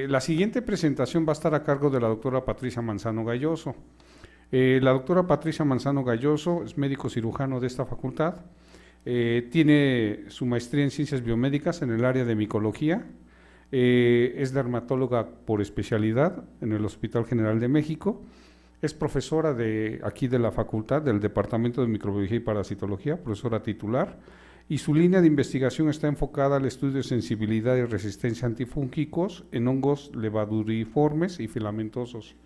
Eh, la siguiente presentación va a estar a cargo de la doctora Patricia Manzano Galloso. Eh, la doctora Patricia Manzano Galloso es médico cirujano de esta facultad. Eh, tiene su maestría en ciencias biomédicas en el área de micología. es dermatóloga por especialidad en el Hospital General de México. Es profesora de aquí de la facultad, del Departamento de Microbiología y Parasitología, profesora titular y su línea de investigación está enfocada al estudio de sensibilidad y resistencia antifúngicos en hongos levaduriformes y filamentosos.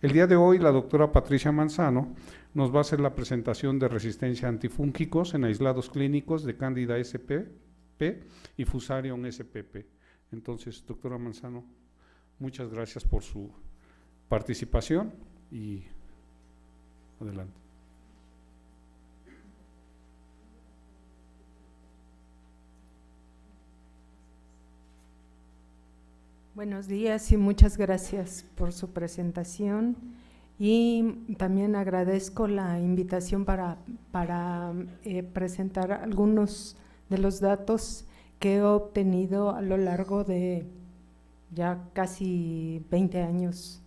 El día de hoy la doctora Patricia Manzano nos va a hacer la presentación de resistencia antifúngicos en aislados clínicos de Cándida SPP y Fusarium SPP. Entonces, doctora Manzano, muchas gracias por su participación y adelante. Buenos días y muchas gracias por su presentación y también agradezco la invitación para, para eh, presentar algunos de los datos que he obtenido a lo largo de ya casi 20 años.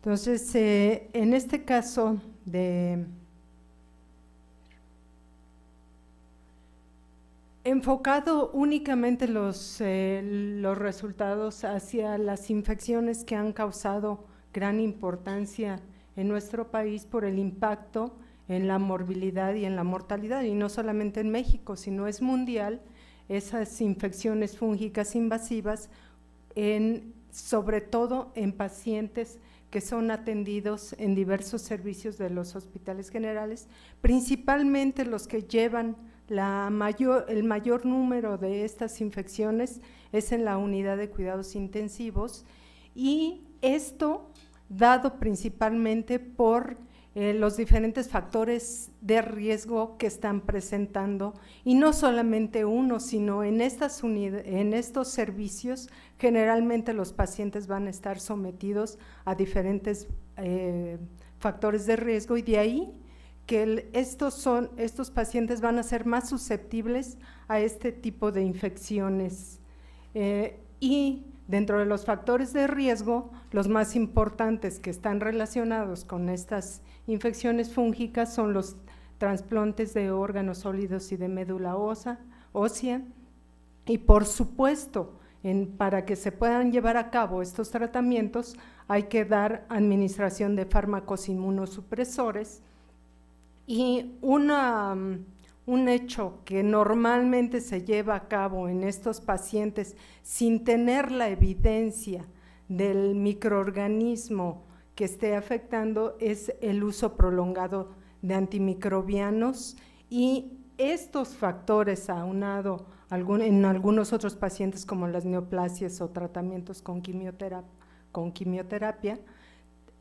Entonces, eh, en este caso de enfocado únicamente los, eh, los resultados hacia las infecciones que han causado gran importancia en nuestro país por el impacto en la morbilidad y en la mortalidad, y no solamente en México, sino es mundial, esas infecciones fúngicas invasivas, en, sobre todo en pacientes que son atendidos en diversos servicios de los hospitales generales, principalmente los que llevan mayor, el mayor número de estas infecciones es en la unidad de cuidados intensivos y esto dado principalmente por eh, los diferentes factores de riesgo que están presentando y no solamente uno, sino en, estas en estos servicios generalmente los pacientes van a estar sometidos a diferentes eh, factores de riesgo y de ahí que estos, pacientes van a ser más susceptibles a este tipo de infecciones. Eh, y dentro de los factores de riesgo, los más importantes que están relacionados con estas infecciones fúngicas son los trasplantes de órganos sólidos y de médula ósea, y por supuesto, para que se puedan llevar a cabo estos tratamientos, hay que dar administración de fármacos inmunosupresores, y mm, un hecho que normalmente se lleva a cabo en estos pacientes sin tener la evidencia del microorganismo que esté afectando es el uso prolongado de antimicrobianos y estos factores aunado en algunos otros pacientes como las neoplasias o tratamientos con quimioterapia, con quimioterapia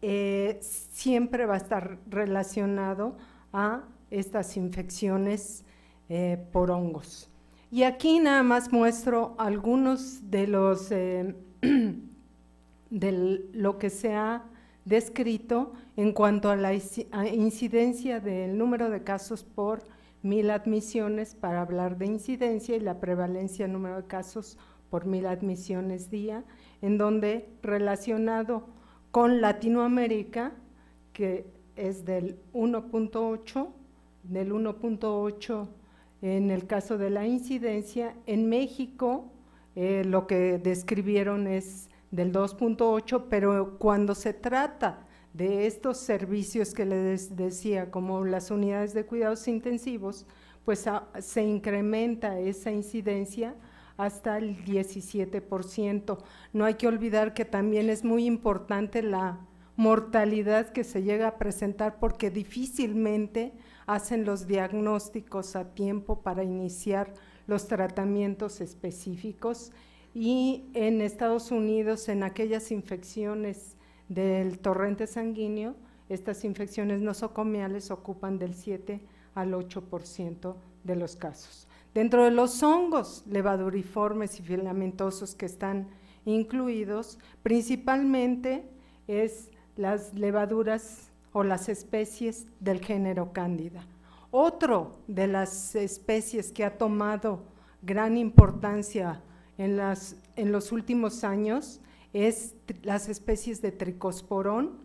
eh, siempre va a estar relacionado a estas infecciones eh, por hongos. Y aquí nada más muestro algunos de los eh, de lo que se ha descrito en cuanto a la incidencia del número de casos por mil admisiones para hablar de incidencia y la prevalencia del número de casos por mil admisiones día, en donde relacionado con Latinoamérica, que es del 1.8, del 1.8 en el caso de la incidencia. En México eh, lo que describieron es del 2.8, pero cuando se trata de estos servicios que les decía, como las unidades de cuidados intensivos, pues ah, se incrementa esa incidencia hasta el 17%. No hay que olvidar que también es muy importante la mortalidad que se llega a presentar porque difícilmente hacen los diagnósticos a tiempo para iniciar los tratamientos específicos y en Estados Unidos en aquellas infecciones del torrente sanguíneo, estas infecciones nosocomiales ocupan del 7 al 8% de los casos. Dentro de los hongos levaduriformes y filamentosos que están incluidos, principalmente es las levaduras o las especies del género cándida. Otro de las especies que ha tomado gran importancia en, los últimos años es las especies de tricosporón,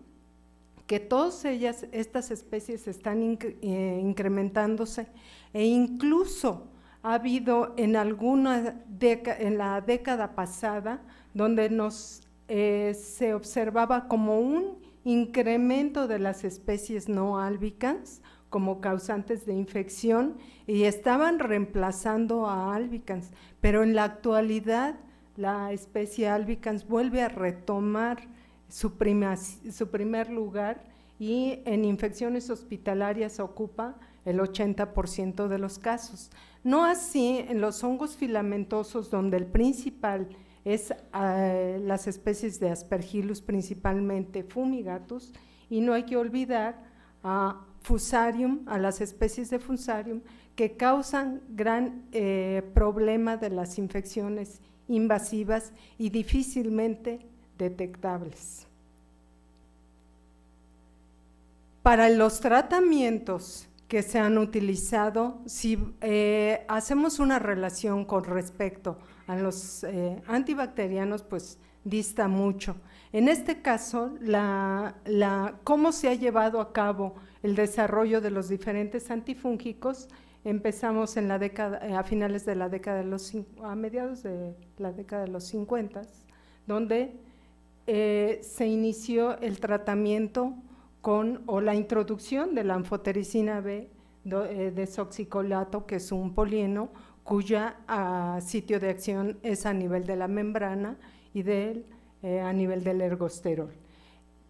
que todas ellas, estas especies están eh, incrementándose e incluso ha habido en alguna en la década pasada donde nos eh, se observaba como un incremento de las especies no albicans como causantes de infección y estaban reemplazando a albicans, pero en la actualidad la especie albicans vuelve a retomar su primer lugar y en infecciones hospitalarias ocupa el 80% de los casos. No así en los hongos filamentosos donde el principal es ah, las especies de aspergillus, principalmente fumigatus, y no hay que olvidar a fusarium, a las especies de fusarium, que causan gran eh, problema de las infecciones invasivas y difícilmente detectables. Para los tratamientos que se han utilizado, si eh, hacemos una relación con respecto a los eh, antibacterianos, pues dista mucho. En este caso, cómo se ha llevado a cabo el desarrollo de los diferentes antifúngicos, empezamos en eh, a finales de la década de los, a mediados de la década de los 50, donde eh, se inició el tratamiento con o la introducción de la anfotericina B de desoxicolato, que es un polieno, cuya ah, sitio de acción es a nivel de la membrana y eh, a nivel del ergosterol.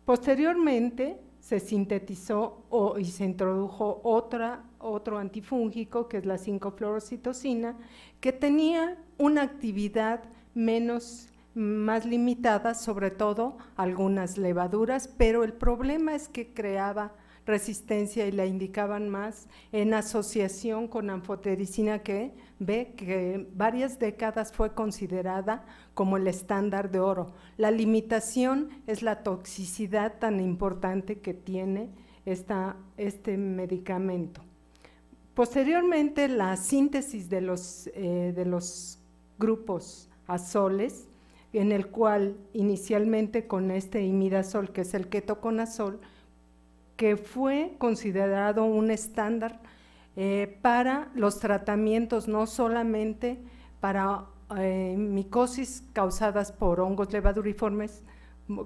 Posteriormente se sintetizó y se introdujo otro antifúngico, que es la 5-fluorocitocina, que tenía una actividad menos más limitada, sobre todo algunas levaduras, pero el problema es que creaba resistencia y la indicaban más en asociación con anfotericina que ve que varias décadas fue considerada como el estándar de oro. La limitación es la toxicidad tan importante que tiene este medicamento. Posteriormente, la síntesis de los, eh, de los grupos azoles, en el cual inicialmente con este imidazol, que es el ketoconazol, que fue considerado un estándar eh, para los tratamientos, no solamente para eh, micosis causadas por hongos levaduriformes,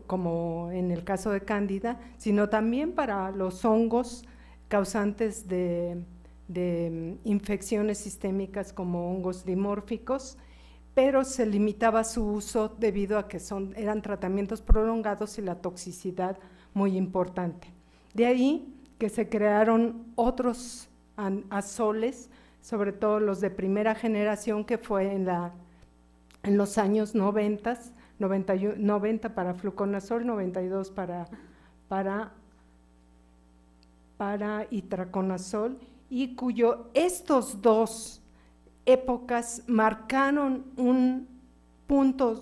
como en el caso de Cándida, sino también para los hongos causantes de, mm, infecciones sistémicas como hongos dimórficos, pero se limitaba su uso debido a que son, eran tratamientos prolongados y la toxicidad muy importante. De ahí que se crearon otros a, sobre todo los de primera generación que fue en, los años 90, 90, 90 para fluconazol, 92 para, para, para itraconazol, y cuyo estos dos épocas marcaron un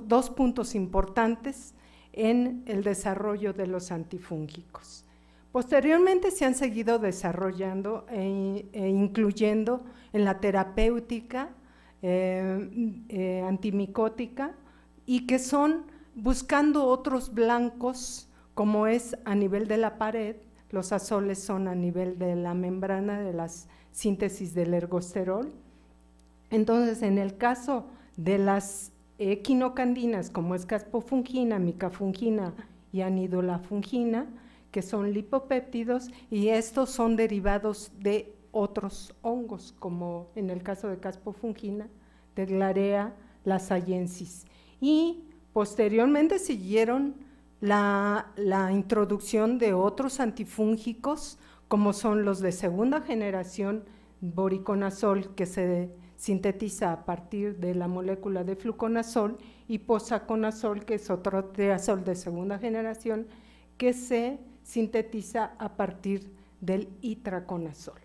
dos puntos importantes en el desarrollo de los antifúngicos. Posteriormente se han seguido desarrollando e, e incluyendo en la terapéutica eh, eh, antimicótica y que son buscando otros blancos como es a nivel de la pared, los azoles son a nivel de la membrana de la síntesis del ergosterol. Entonces, en el caso de las equinocandinas como es caspofungina, micafungina y anidolafungina, que son lipopéptidos y estos son derivados de otros hongos, como en el caso de caspofungina, de glarea, la sayensis. Y posteriormente siguieron la, introducción de otros antifúngicos, como son los de segunda generación, boriconazol, que se sintetiza a partir de la molécula de fluconazol, y posaconazol, que es otro triazol de segunda generación, que se sintetiza a partir del itraconazol.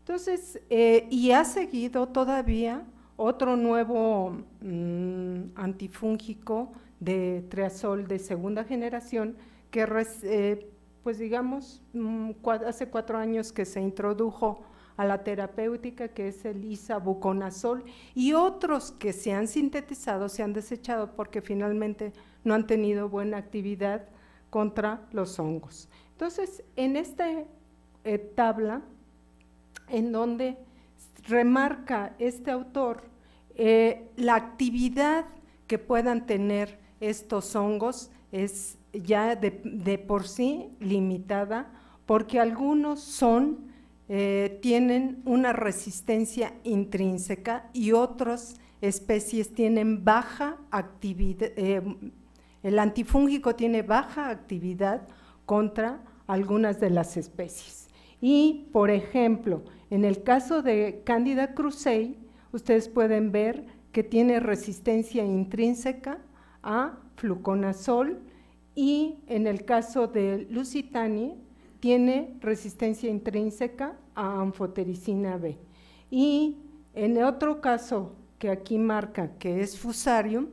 Entonces, eh, y ha seguido todavía otro nuevo mm, antifúngico de triazol de segunda generación que, eh, pues digamos, mm, hace cuatro años que se introdujo a la terapéutica que es el isabuconazol y otros que se han sintetizado, se han desechado porque finalmente no han tenido buena actividad contra los hongos. Entonces, en esta eh, tabla, en donde remarca este autor eh, la actividad que puedan tener estos hongos es ya de, por sí limitada, porque algunos son, eh, tienen una resistencia intrínseca y otras especies tienen baja actividad, el antifúngico tiene baja actividad contra algunas de las especies. Y, por ejemplo, en el caso de Candida crucei, ustedes pueden ver que tiene resistencia intrínseca a fluconazol y en el caso de Lusitania tiene resistencia intrínseca a anfotericina B. Y en otro caso que aquí marca que es fusarium,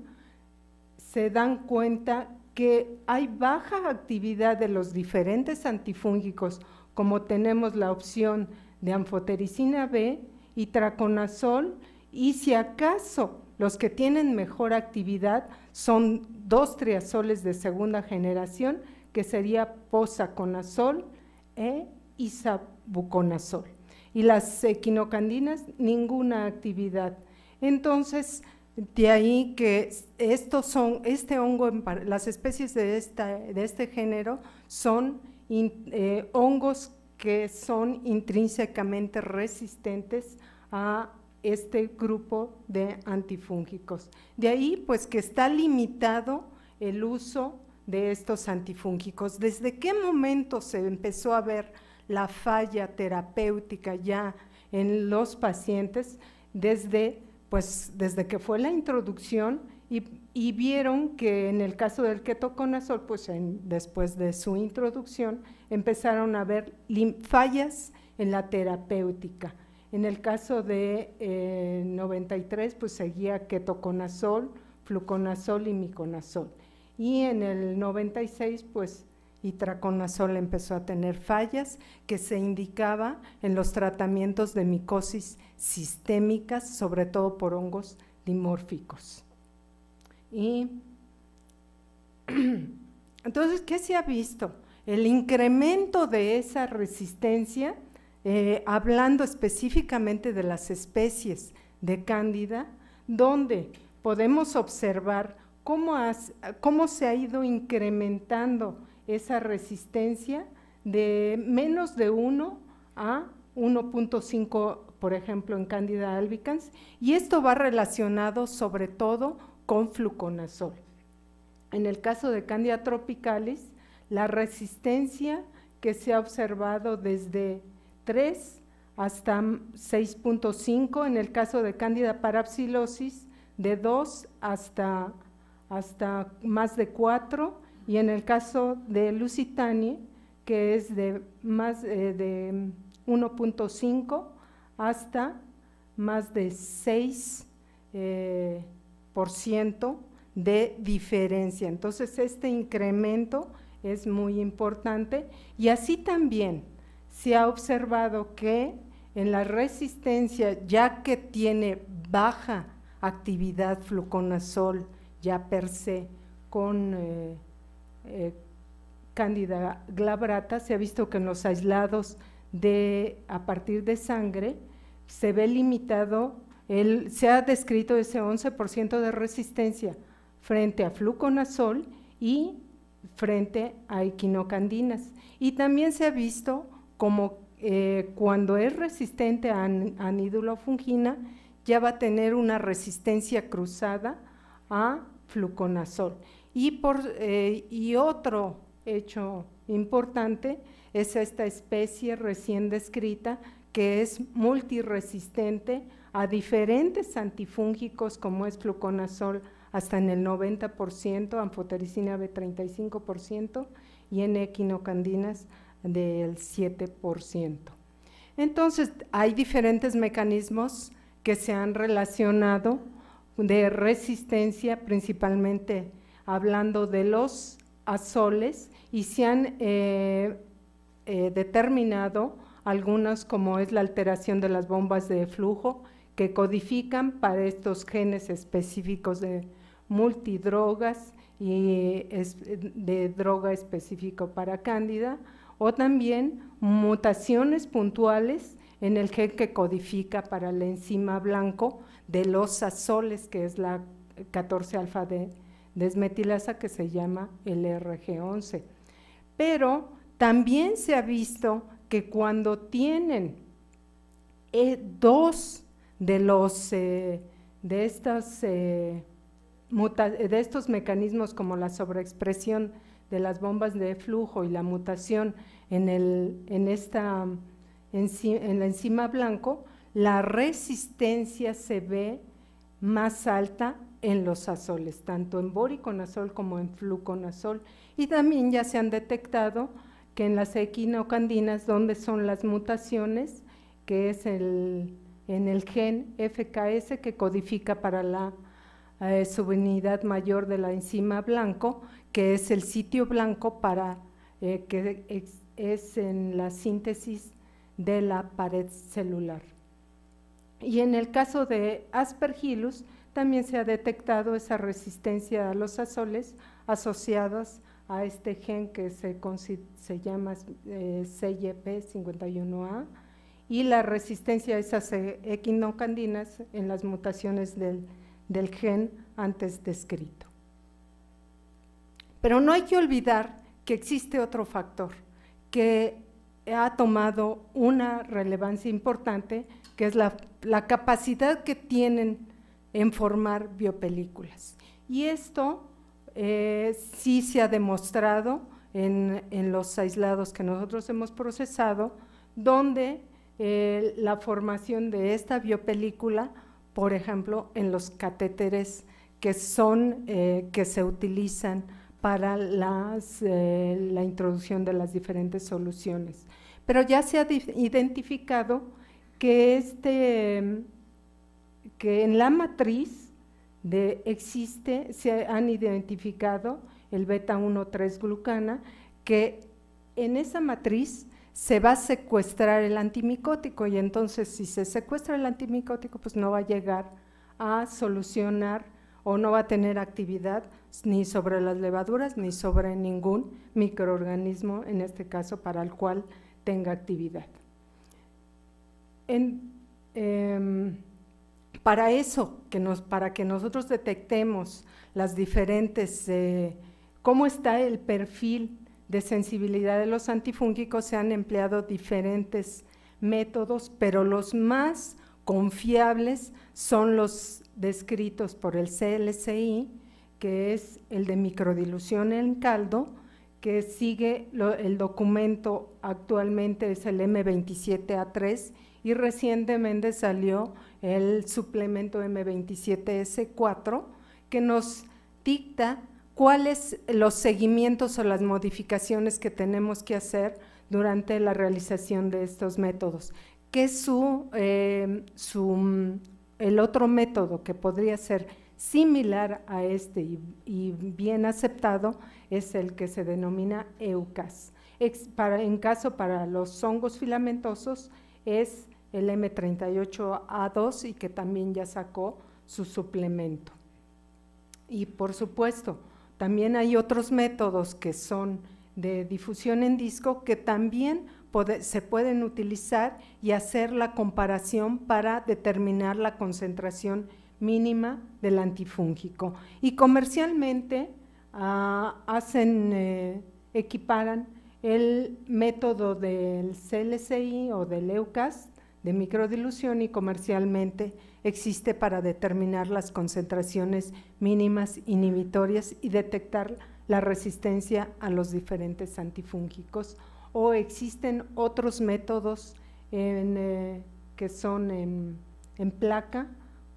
se dan cuenta que hay baja actividad de los diferentes antifúngicos, como tenemos la opción de anfotericina B y traconazol, y si acaso los que tienen mejor actividad son dos triazoles de segunda generación, que sería posaconazol e isabuconazol. Y las equinocandinas, ninguna actividad. Entonces, de ahí que estos son, este hongo, las especies de, de este género son eh, hongos que son intrínsecamente resistentes a este grupo de antifúngicos. De ahí pues que está limitado el uso de estos antifúngicos. ¿Desde qué momento se empezó a ver la falla terapéutica ya en los pacientes? Desde pues desde que fue la introducción y, vieron que en el caso del ketoconazol, pues después de su introducción empezaron a ver fallas en la terapéutica. En el caso de 93, eh, pues seguía ketoconazol, fluconazol y miconazol. Y en el 96, pues y traconazol empezó a tener fallas que se indicaba en los tratamientos de micosis sistémicas, sobre todo por hongos dimórficos. Y entonces, ¿qué se ha visto? El incremento de esa resistencia, eh, hablando específicamente de las especies de cándida, donde podemos observar cómo, cómo se ha ido incrementando esa resistencia de menos de 1 a 1.5, por ejemplo, en Candida albicans, y esto va relacionado sobre todo con fluconazol. En el caso de Candida tropicalis, la resistencia que se ha observado desde 3 hasta 6.5, en el caso de Candida parapsilosis, de 2 hasta, hasta más de 4, y en el caso de Lusitania, que es de más eh, de 1.5 hasta más de 6 eh, ciento de diferencia. Entonces, este incremento es muy importante y así también se ha observado que en la resistencia, ya que tiene baja actividad fluconazol ya per se con eh, candida eh, Cándida glabrata, se ha visto que en los aislados de, a partir de sangre se ve limitado, se ha descrito ese 11% de resistencia frente a fluconazol y frente a equinocandinas. Y también se ha visto como eh, cuando es resistente a anidulofungina, ya va a tener una resistencia cruzada a fluconazol. Eh, y, otro hecho importante es esta especie recién descrita que es multiresistente a diferentes antifúngicos como es fluconazol hasta en el 90%, anfotericina B 35% y en equinocandinas del 7%. Entonces, hay diferentes mecanismos que se han relacionado de resistencia principalmente hablando de los azoles y se han eh, eh, determinado algunas como es la alteración de las bombas de flujo que codifican para estos genes específicos de multidrogas y eh, de droga específico para cándida o también mutaciones puntuales en el gen que codifica para la enzima blanco de los azoles que es la 14 alfa de desmetilasa que se llama rg 11 Pero también se ha visto que cuando tienen eh, dos de los eh, de estas eh, de estos mecanismos como la sobreexpresión de las bombas de flujo y la mutación en, en, esta, en la enzima blanco, la resistencia se ve más alta en los azoles, tanto en boriconazol como en fluconazol. Y también ya se han detectado que en las equinocandinas, donde son las mutaciones, que es en el gen FKS que codifica para la eh, subunidad mayor de la enzima blanco, que es el sitio blanco para eh, que es, es en la síntesis de la pared celular. Y en el caso de aspergillus, también se ha detectado esa resistencia a los azoles asociadas a este gen que se, se llama eh, CYP51A y la resistencia a esas eh, equinocandinas en las mutaciones del, gen antes descrito. Pero no hay que olvidar que existe otro factor que ha tomado una relevancia importante, que es la, la capacidad que tienen en formar biopelículas. Y esto eh, sí se ha demostrado en, los aislados que nosotros hemos procesado, donde eh, la formación de esta biopelícula, por ejemplo, en los catéteres que son, eh, que se utilizan para las, la introducción de las diferentes soluciones. Pero ya se ha identificado que este que en la matriz de, existe, se han identificado el beta-1,3-glucana, que en esa matriz se va a secuestrar el antimicótico y entonces si se secuestra el antimicótico, pues no va a llegar a solucionar o no va a tener actividad ni sobre las levaduras ni sobre ningún microorganismo, en este caso para el cual tenga actividad. En, em, para eso, que para que nosotros detectemos las diferentes, eh, cómo está el perfil de sensibilidad de los antifúngicos, se han empleado diferentes métodos, pero los más confiables son los descritos por el CLCI, que es el de microdilución en caldo, que sigue el documento actualmente es el M27A3 y recientemente salió el suplemento M27S4, que nos dicta cuáles los seguimientos o las modificaciones que tenemos que hacer durante la realización de estos métodos. Que em, su, el otro método que podría ser similar a este y, bien aceptado es el que se denomina EUCAS. para, en caso para los hongos filamentosos es el M38A2 y que también ya sacó su suplemento. Y por supuesto, también hay otros métodos que son de difusión en disco que también se pueden utilizar y hacer la comparación para determinar la concentración mínima del antifúngico. Y comercialmente ah, hacen, eh, equiparan el método del CLCI o del EUCAS de microdilución y comercialmente existe para determinar las concentraciones mínimas inhibitorias y detectar la resistencia a los diferentes antifúngicos o existen otros métodos eh, que son en, placa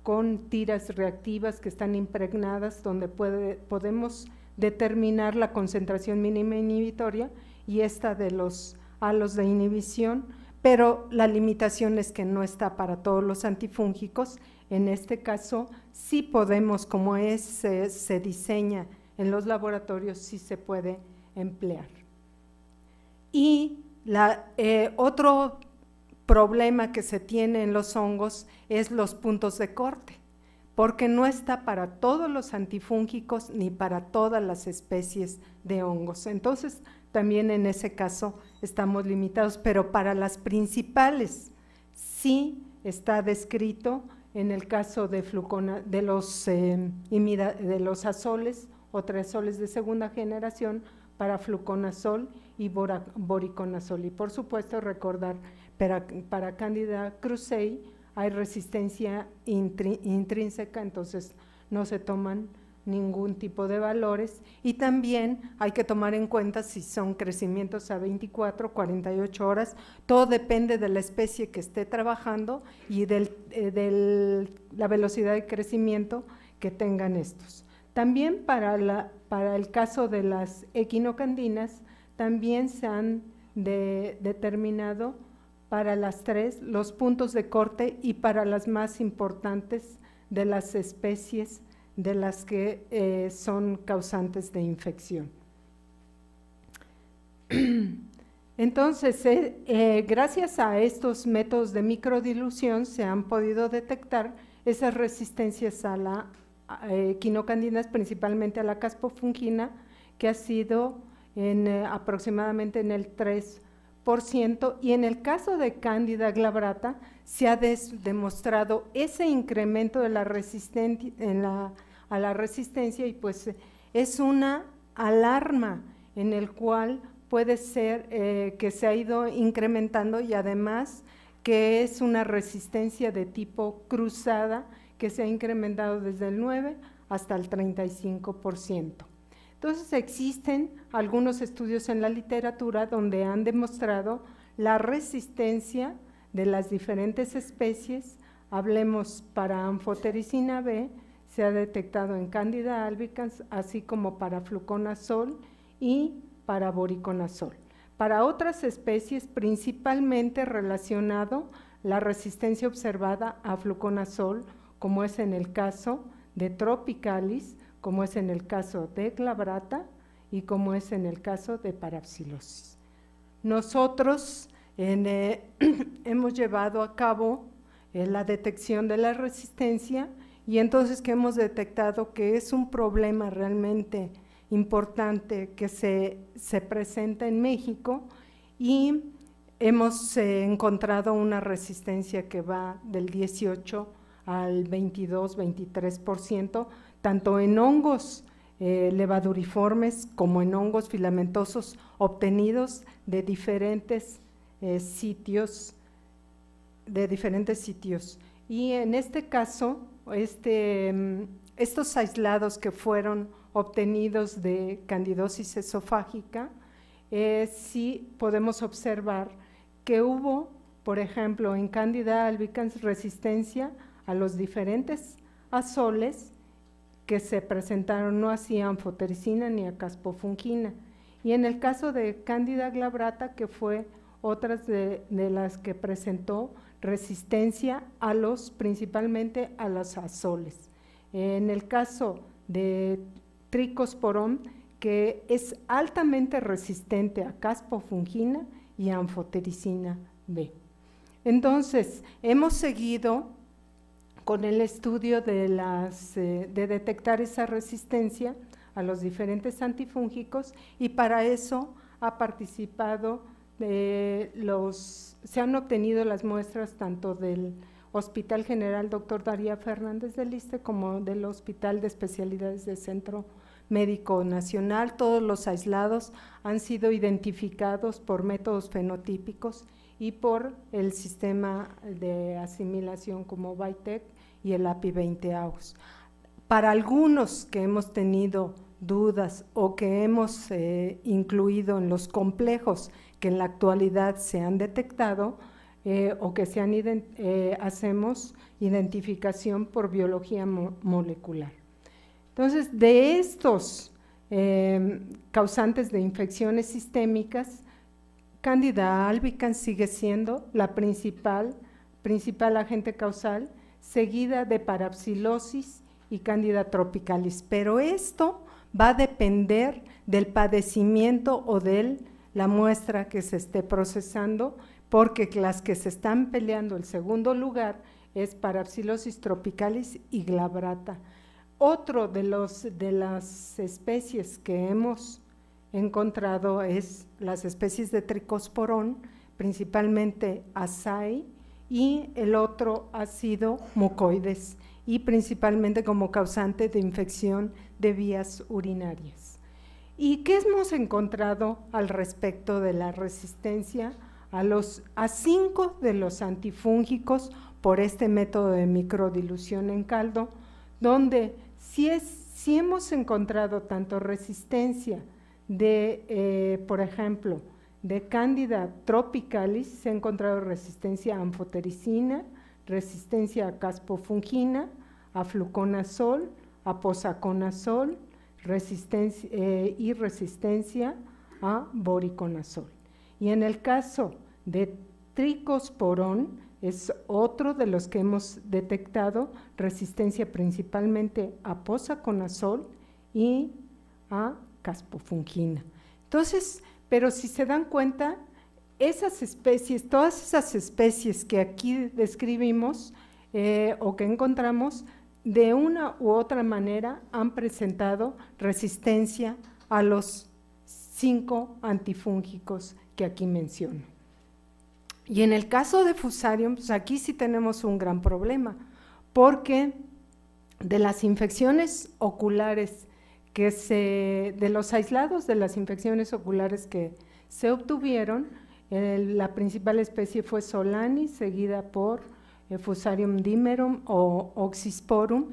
con tiras reactivas que están impregnadas donde podemos determinar la concentración mínima inhibitoria y esta de los halos de inhibición pero la limitación es que no está para todos los antifúngicos. En este caso, sí podemos, como se diseña en los laboratorios, sí se puede emplear. Y eh, otro problema que se tiene en los hongos es los puntos de corte, porque no está para todos los antifúngicos ni para todas las especies de hongos. Entonces, también en ese caso estamos limitados, pero para las principales sí está descrito en el caso de, de, los, eh, de los azoles o tresoles de segunda generación para fluconazol y boriconazol. Y por supuesto recordar, para, para Candida cruzei hay resistencia intrínseca, entonces no se toman ningún tipo de valores y también hay que tomar en cuenta si son crecimientos a 24, 48 horas, todo depende de la especie que esté trabajando y de eh, la velocidad de crecimiento que tengan estos. También para, el caso de las equinocandinas, también se han determinado para las tres los puntos de corte y para las más importantes de las especies de las que eh, son causantes de infección. Entonces, eh, eh, gracias a estos métodos de microdilución se han podido detectar esas resistencias a la quinocandina, principalmente a la caspofungina, que ha sido aproximadamente en el 3% y en el caso de Cándida glabrata se ha demostrado ese incremento de la resistencia en la a la resistencia y pues es una alarma en el cual puede ser eh, que se ha ido incrementando y además que es una resistencia de tipo cruzada que se ha incrementado desde el 9 hasta el 35%. Entonces existen algunos estudios en la literatura donde han demostrado la resistencia de las diferentes especies, hablemos para anfotericina B, se ha detectado en Candida albicans, así como para fluconazol y para boriconazol. Para otras especies, principalmente relacionado la resistencia observada a fluconazol, como es en el caso de tropicalis, como es en el caso de glabrata y como es en el caso de parapsilosis. Nosotros eh, hemos llevado a cabo eh, la detección de la resistencia y entonces que hemos detectado que es un problema realmente importante que se, presenta en México y hemos eh, encontrado una resistencia que va del 18 al 22, 23%, tanto en hongos eh, levaduriformes como en hongos filamentosos obtenidos de diferentes eh, sitios, de diferentes sitios. Y en este caso, este, mm, estos aislados que fueron obtenidos de candidosis esofágica, eh, sí podemos observar que hubo, por ejemplo, en Candida albicans resistencia a los diferentes azoles que se presentaron, no hacían anfotericina ni a caspofungina. Y en el caso de Candida glabrata, que fue otra de las que presentó, resistencia a los, principalmente a los azoles. En el caso de tricosporón, que es altamente resistente a caspofungina y anfotericina B. Entonces, hemos seguido con el estudio de, las, eh, de detectar esa resistencia a los diferentes antifúngicos y para eso ha participado se han obtenido las muestras tanto del Hospital General Dr. Daría Fernández de Liste como del Hospital de Especialidades del Centro Médico Nacional. Todos los aislados han sido identificados por métodos fenotípicos y por el sistema de asimilación como BITEC y el API 20 AUS. Para algunos que hemos tenido dudas o que hemos eh, incluido en los complejos que en la actualidad se han detectado eh, o que eh, hacemos identificación por biología molecular. Entonces, de estos em, causantes de infecciones sistémicas, Candida albicans sigue siendo la principal, principal agente causal, seguida de parapsilosis y Candida tropicalis. Pero esto va a depender del padecimiento o del la muestra que se esté procesando, porque las que se están peleando el segundo lugar es Parapsilosis tropicalis y glabrata. Otro de, los, de las especies que hemos encontrado es las especies de tricosporón, principalmente asai, y el otro ha sido mucoides, y principalmente como causante de infección de vías urinarias. ¿Y qué hemos encontrado al respecto de la resistencia a, los, cinco de los antifúngicos por este método de microdilución en caldo? Donde si, es, si hemos encontrado tanto resistencia de, eh, por ejemplo, de Candida tropicalis, se ha encontrado resistencia a anfotericina, resistencia a caspofungina, a fluconazol, a posaconazol, resistencia, eh, y resistencia a boriconazol. Y en el caso de tricosporón, es otro de los que hemos detectado resistencia principalmente a posaconazol y a caspofungina. Entonces, pero si se dan cuenta, esas especies, todas esas especies que aquí describimos eh, o que encontramos, de una u otra manera han presentado resistencia a los cinco antifúngicos que aquí menciono. Y en el caso de Fusarium, pues aquí sí tenemos un gran problema, porque de las infecciones oculares que se, de los aislados de las infecciones oculares que se obtuvieron, eh, la principal especie fue Solani, seguida por Fusarium dimerum o Oxysporum,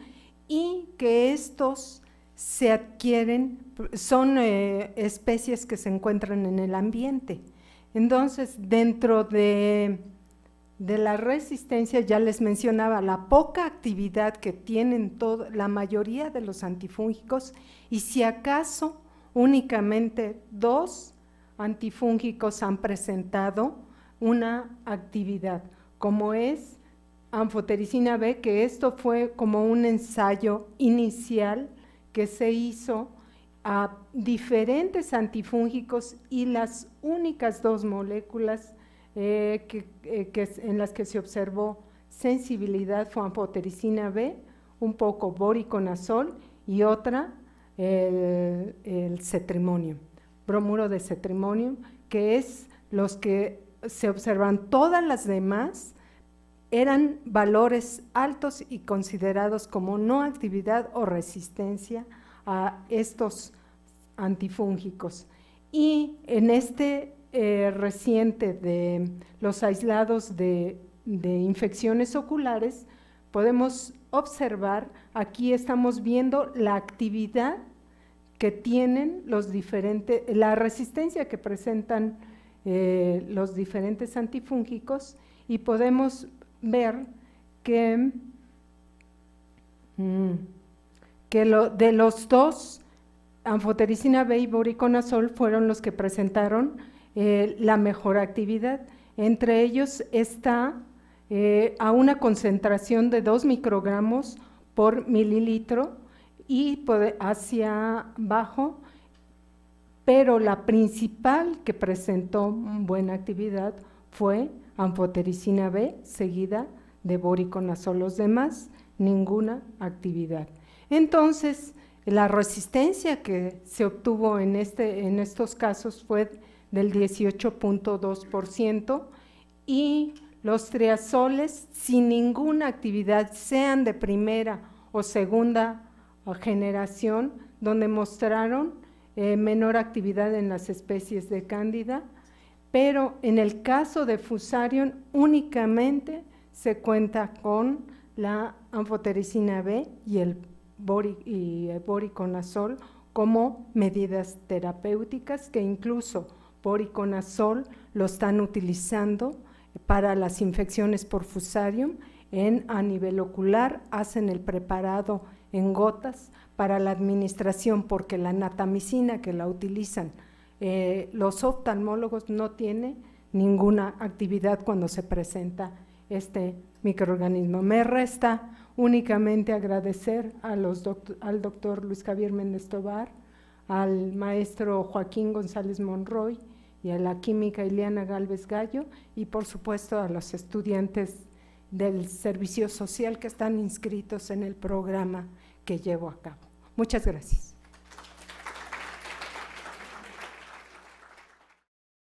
y que estos se adquieren, son eh, especies que se encuentran en el ambiente. Entonces, dentro de, de, la resistencia, ya les mencionaba la poca actividad que tienen todo, la mayoría de los antifúngicos y si acaso únicamente dos antifúngicos han presentado una actividad, como es Amfotericina B, que esto fue como un ensayo inicial que se hizo a diferentes antifúngicos y las únicas dos moléculas eh, eh, en las que se observó sensibilidad fue anfotericina B, un poco boriconazol y otra el, el cetrimonium, bromuro de cetrimonium, que es los que se observan todas las demás eran valores altos y considerados como no actividad o resistencia a estos antifúngicos. Y en este eh, reciente de los aislados de, infecciones oculares, podemos observar, aquí estamos viendo la actividad que tienen los diferentes, la resistencia que presentan eh, los diferentes antifúngicos y podemos ver que, mm, que lo, de los dos, anfotericina B y boriconazol fueron los que presentaron eh, la mejor actividad. Entre ellos está eh, a una concentración de 2 microgramos por mililitro y hacia abajo, pero la principal que presentó buena actividad fue amfotericina B seguida de boriconazol. Los demás, ninguna actividad. Entonces, la resistencia que se obtuvo en, este, en estos casos fue del 18.2% y los triazoles sin ninguna actividad, sean de primera o segunda generación, donde mostraron eh, menor actividad en las especies de cándida pero en el caso de Fusarium únicamente se cuenta con la anfotericina B y el, boriconazol como medidas terapéuticas que incluso boriconazol lo están utilizando para las infecciones por fusarium en, a nivel ocular, hacen el preparado en gotas para la administración porque la natamicina que la utilizan eh, los oftalmólogos no tienen ninguna actividad cuando se presenta este microorganismo. Me resta únicamente agradecer a los al doctor Luis Javier Méndez Tobar, al maestro Joaquín González Monroy y a la química Ileana Galvez Gallo y por supuesto a los estudiantes del servicio social que están inscritos en el programa que llevo a cabo. Muchas gracias.